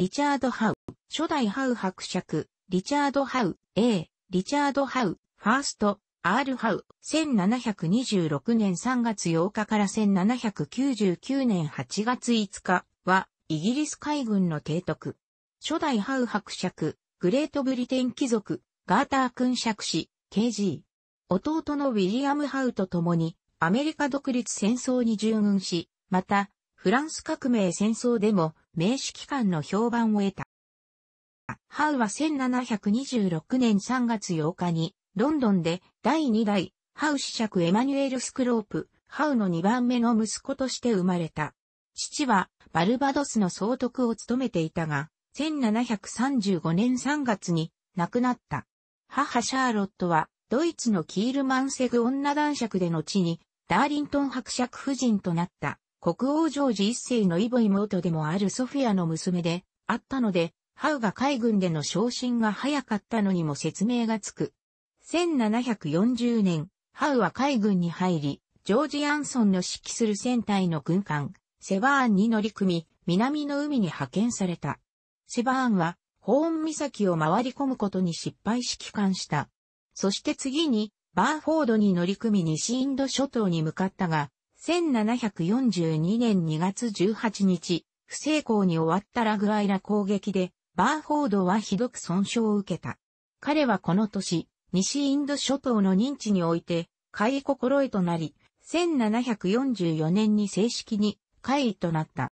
リチャード・ハウ、初代ハウ伯爵、リチャード・ハウ、A、リチャード・ハウ、ファースト、R ハウ、1726年3月8日から1799年8月5日は、イギリス海軍の提督。初代ハウ伯爵、グレートブリテン貴族、ガーター君爵士、KG。弟のウィリアム・ハウと共に、アメリカ独立戦争に従軍し、また、フランス革命戦争でも、名刺機関の評判を得た。ハウは1726年3月8日に、ロンドンで第2代ハウ子爵エマニュエル・スクロープ、ハウの2番目の息子として生まれた。父はバルバドスの総督を務めていたが、1735年3月に亡くなった。母シャーロットはドイツのキールマンセグ女男爵で後にダーリントン伯爵夫人となった。国王ジョージ一世のイボ妹でもあるソフィアの娘であったので、ハウが海軍での昇進が早かったのにも説明がつく。1740年、ハウは海軍に入り、ジョージ・アンソンの指揮する船隊の軍艦、セバーンに乗り組み、南の海に派遣された。セバーンは、ホーン岬を回り込むことに失敗し帰還した。そして次に、バーフォードに乗り組み西インド諸島に向かったが、1742年2月18日、不成功に終わったラグアイラ攻撃で、バーフォードはひどく損傷を受けた。彼はこの年、西インド諸島の認知において、海位心得となり、1744年に正式に海議となった。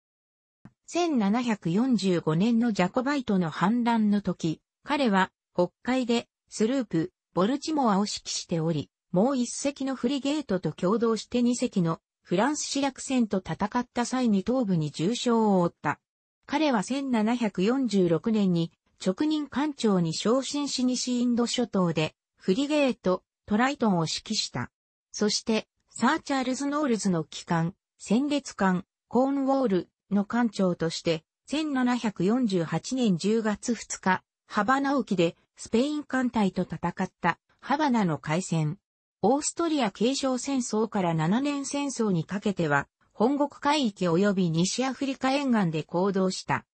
1745年のジャコバイトの反乱の時、彼は北海でスループ、ボルチモアを指揮しており、もう一隻のフリゲートと共同して二隻のフランス市略戦と戦った際に頭部に重傷を負った。彼は1746年に直任艦長に昇進し西インド諸島でフリゲート、トライトンを指揮した。そして、サーチャールズ・ノールズの機関、戦列艦、コーンウォールの艦長として、1748年10月2日、ハバナ沖でスペイン艦隊と戦ったハバナの海戦。オーストリア継承戦争から7年戦争にかけては、本国海域及び西アフリカ沿岸で行動した。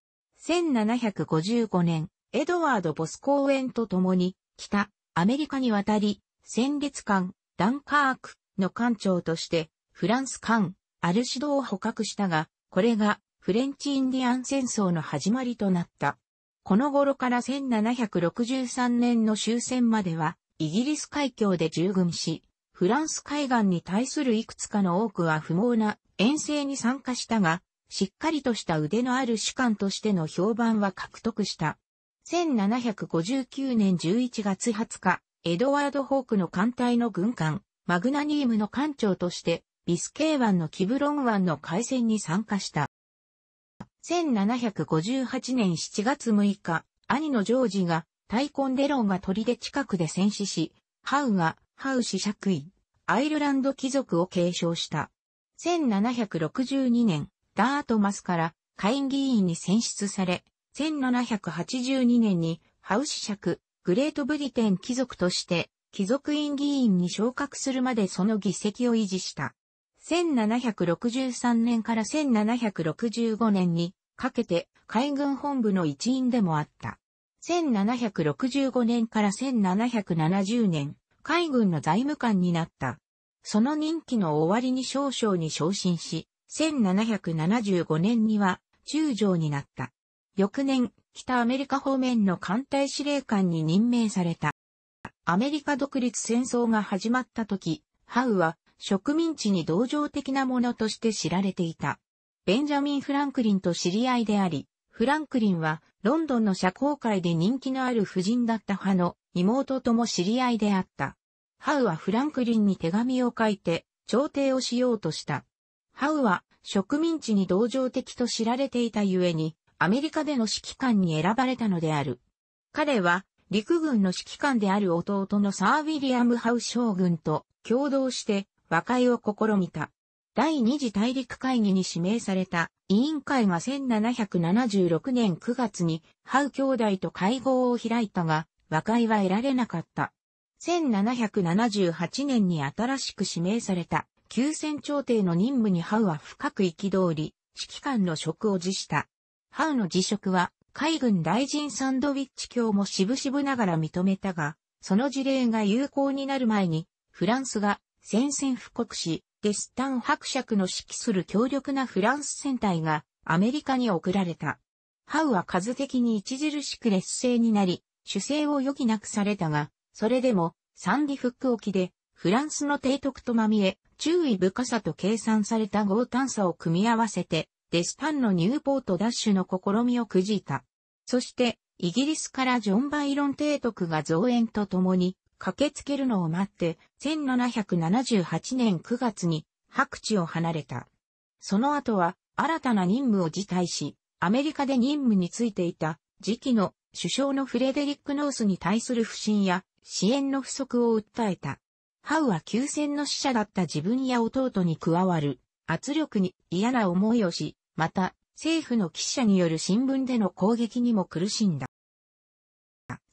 1755年、エドワード・ボス公園と共に、北、アメリカに渡り、戦列艦、ダンカークの艦長として、フランス艦、アルシドを捕獲したが、これがフレンチインディアン戦争の始まりとなった。この頃から1763年の終戦までは、イギリス海峡で従軍し、フランス海岸に対するいくつかの多くは不毛な遠征に参加したが、しっかりとした腕のある主官としての評判は獲得した。1759年11月20日、エドワード・ホークの艦隊の軍艦、マグナニームの艦長として、ビスケー湾のキブロン湾の海戦に参加した。1758年7月6日、兄のジョージがタイコンデロンが砦近くで戦死し、ハウが、ハウ氏爵位、アイルランド貴族を継承した。1762年、ダートマスから下院議員に選出され、1782年にハウ氏爵、グレートブリテン貴族として、貴族院議員に昇格するまでその議席を維持した。1763年から1765年にかけて海軍本部の一員でもあった。1765年から1770年、海軍の財務官になった。その任期の終わりに少々に昇進し、1775年には中将になった。翌年、北アメリカ方面の艦隊司令官に任命された。アメリカ独立戦争が始まった時、ハウは植民地に同情的なものとして知られていた。ベンジャミン・フランクリンと知り合いであり、フランクリンは、ロンドンの社交界で人気のある夫人だったハの妹とも知り合いであった。ハウはフランクリンに手紙を書いて、調停をしようとした。ハウは植民地に同情的と知られていたゆえに、アメリカでの指揮官に選ばれたのである。彼は、陸軍の指揮官である弟のサー・ウィリアム・ハウ将軍と共同して和解を試みた。第二次大陸会議に指名された委員会が1776年9月にハウ兄弟と会合を開いたが、和解は得られなかった。1778年に新しく指名された休戦調停の任務にハウは深く憤り、指揮官の職を辞した。ハウの辞職は海軍大臣サンドウィッチ卿も渋々ながら認めたが、その事例が有効になる前に、フランスが宣戦布告し、デスタン伯爵の指揮する強力なフランス戦隊がアメリカに送られた。ハウは数的に著しく劣勢になり、主勢を余儀なくされたが、それでもサンディフック沖でフランスの提督とまみえ、注意深さと計算された強炭さを組み合わせて、デスタンのニューポートダッシュの試みをくじいた。そして、イギリスからジョン・バイロン提督が増援とともに、駆けつけるのを待って、1778年9月に白地を離れた。その後は新たな任務を辞退し、アメリカで任務についていた時期の首相のフレデリック・ノースに対する不信や支援の不足を訴えた。ハウは休戦の使者だった自分や弟に加わる圧力に嫌な思いをし、また政府の記者による新聞での攻撃にも苦しんだ。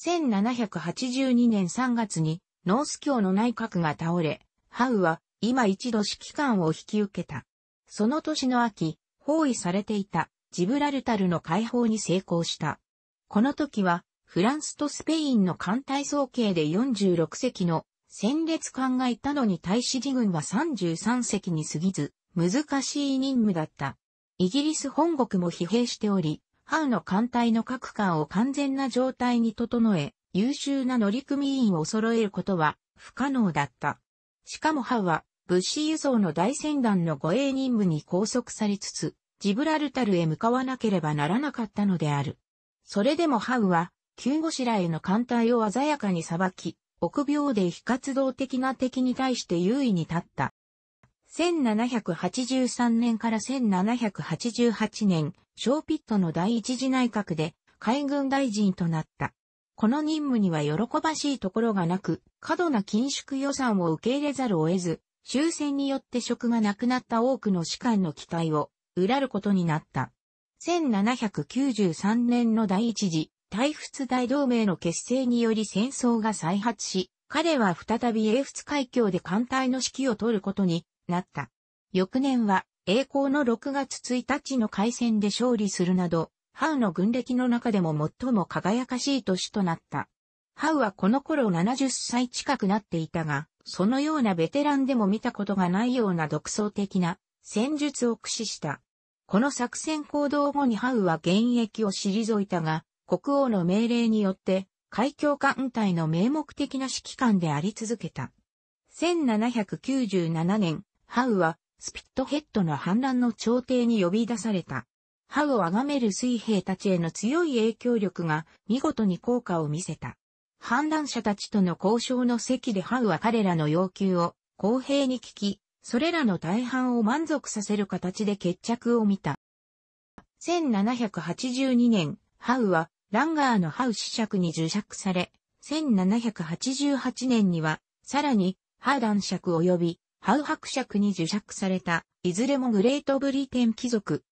1782年3月にノース教の内閣が倒れ、ハウは今一度指揮官を引き受けた。その年の秋、包囲されていたジブラルタルの解放に成功した。この時はフランスとスペインの艦隊総計で46隻の戦列艦がいたのに対し自軍は33隻に過ぎず難しい任務だった。イギリス本国も疲弊しており、ハウの艦隊の各艦を完全な状態に整え、優秀な乗組員を揃えることは不可能だった。しかもハウは物資輸送の大船団の護衛任務に拘束されつつ、ジブラルタルへ向かわなければならなかったのである。それでもハウは、救護しらへの艦隊を鮮やかに裁き、臆病で非活動的な敵に対して優位に立った。1783年から1788年、ショーピットの第一次内閣で海軍大臣となった。この任務には喜ばしいところがなく、過度な緊縮予算を受け入れざるを得ず、終戦によって職がなくなった多くの士官の期待を、うらることになった。1793年の第一次、大仏大同盟の結成により戦争が再発し、彼は再び英仏海峡で艦隊の指揮を取ることになった。翌年は、栄光の6月1日の海戦で勝利するなど、ハウの軍歴の中でも最も輝かしい年となった。ハウはこの頃70歳近くなっていたが、そのようなベテランでも見たことがないような独創的な戦術を駆使した。この作戦行動後にハウは現役を退いたが、国王の命令によって、海峡艦隊の名目的な指揮官であり続けた。1797年、ハウは、スピットヘッドの反乱の朝廷に呼び出された。ハウを崇める水兵たちへの強い影響力が見事に効果を見せた。反乱者たちとの交渉の席でハウは彼らの要求を公平に聞き、それらの大半を満足させる形で決着を見た。1782年、ハウはランガーのハウ子爵に受爵され、1788年には、さらに、ハーダン爵及びハウ伯爵に受爵された、いずれもグレートブリテン貴族。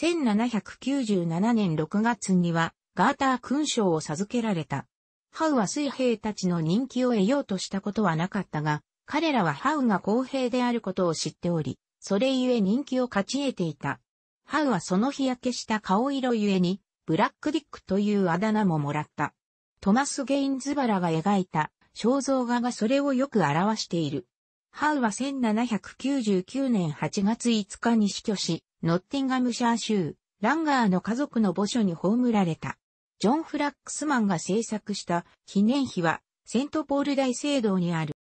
1797年6月には、ガーター勲章を授けられた。ハウは水兵たちの人気を得ようとしたことはなかったが、彼らはハウが公平であることを知っており、それゆえ人気を勝ち得ていた。ハウはその日焼けした顔色ゆえに、ブラックディックというあだ名ももらった。トマス・ゲインズバラが描いた肖像画がそれをよく表している。ハウは1799年8月5日に死去し、ノッティンガムシャー州、ランガーの家族の墓所に葬られた。ジョン・フラックスマンが制作した記念碑は、セントポール大聖堂にある。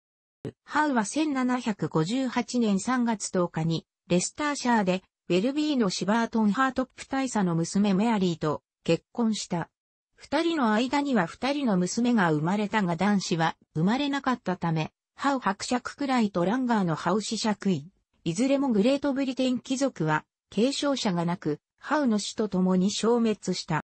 ハウは1758年3月10日に、レスターシャーで、ウェルビーのシバートン・ハートップ大佐の娘メアリーと結婚した。二人の間には二人の娘が生まれたが男子は生まれなかったため、ハウ伯爵くらいとランガーのハウ子爵位。いずれもグレートブリテン貴族は継承者がなく、ハウの死と共に消滅した。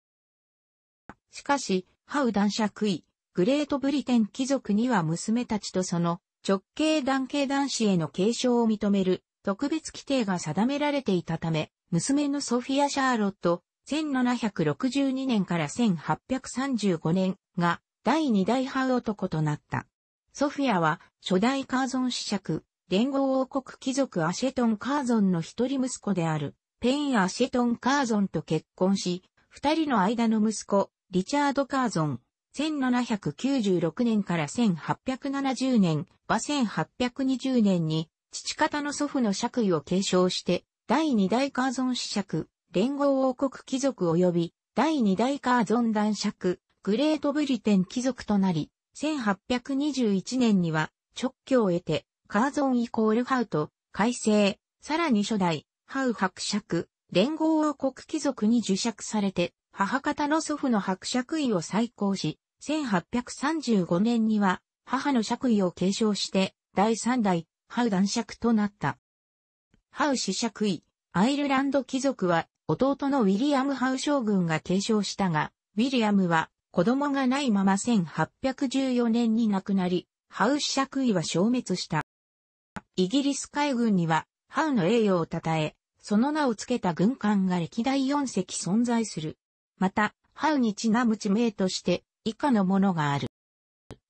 しかし、ハウ男爵位、グレートブリテン貴族には娘たちとその直系男系男子への継承を認める特別規定が定められていたため、娘のソフィア・シャーロット、1762年から1835年が第二代ハウ男となった。ソフィアは、初代カーゾン子爵、連合王国貴族アシェトン・カーゾンの一人息子である、ペイン・アシェトン・カーゾンと結婚し、二人の間の息子、リチャード・カーゾン、1796年から1870年、は1820年に、父方の祖父の爵位を継承して、第二代カーゾン子爵、連合王国貴族及び、第二代カーゾン男爵、グレートブリテン貴族となり、1821年には直居を得て、カーゾンイコールハウと改正、さらに初代、ハウ伯爵、連合王国貴族に受爵されて、母方の祖父の伯爵位を再興し、1835年には母の爵位を継承して、第3代、ハウ男爵となった。ハウ子爵位、アイルランド貴族は、弟のウィリアム・ハウ将軍が継承したが、ウィリアムは、子供がないまま1814年に亡くなり、ハウ爵位は消滅した。イギリス海軍には、ハウの栄誉を称え、その名を付けた軍艦が歴代4隻存在する。また、ハウにちなむ地名として、以下のものがある。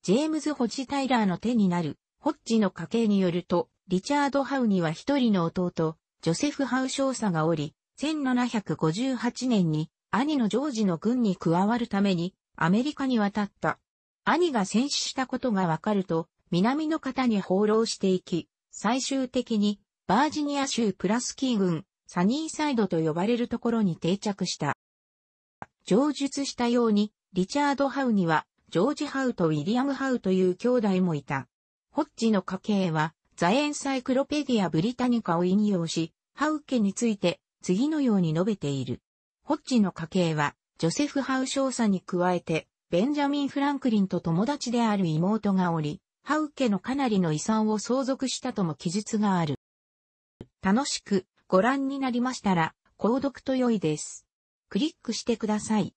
ジェームズ・ホッジ・タイラーの手になる、ホッジの家系によると、リチャード・ハウには一人の弟、ジョセフ・ハウ少佐がおり、1758年に兄のジョージの軍に加わるためにアメリカに渡った。兄が戦死したことがわかると、南の方に放浪していき、最終的に、バージニア州プラスキー郡、サニーサイドと呼ばれるところに定着した。上述したように、リチャード・ハウには、ジョージ・ハウとウィリアム・ハウという兄弟もいた。ホッジの家系は、ザ・エンサイクロペディア・ブリタニカを引用し、ハウ家について、次のように述べている。ホッジの家系は、ジョセフ・ハウ少佐に加えて、ベンジャミン・フランクリンと友達である妹がおり、ハウ家のかなりの遺産を相続したとも記述がある。楽しくご覧になりましたら、購読と良いです。クリックしてください。